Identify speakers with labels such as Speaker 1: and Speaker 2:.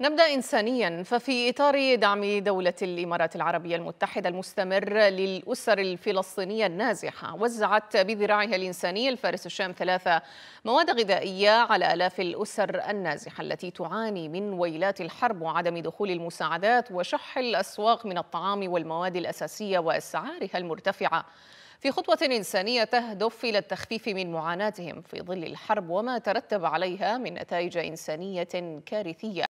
Speaker 1: نبدا انسانيا ففي اطار دعم دوله الامارات العربيه المتحده المستمر للاسر الفلسطينيه النازحه وزعت بذراعها الانسانيه الفارس الشام ثلاثه مواد غذائيه على الاف الاسر النازحه التي تعاني من ويلات الحرب وعدم دخول المساعدات وشح الاسواق من الطعام والمواد الاساسيه واسعارها المرتفعه في خطوة إنسانية تهدف إلى التخفيف من معاناتهم في ظل الحرب وما ترتب عليها من نتائج إنسانية كارثية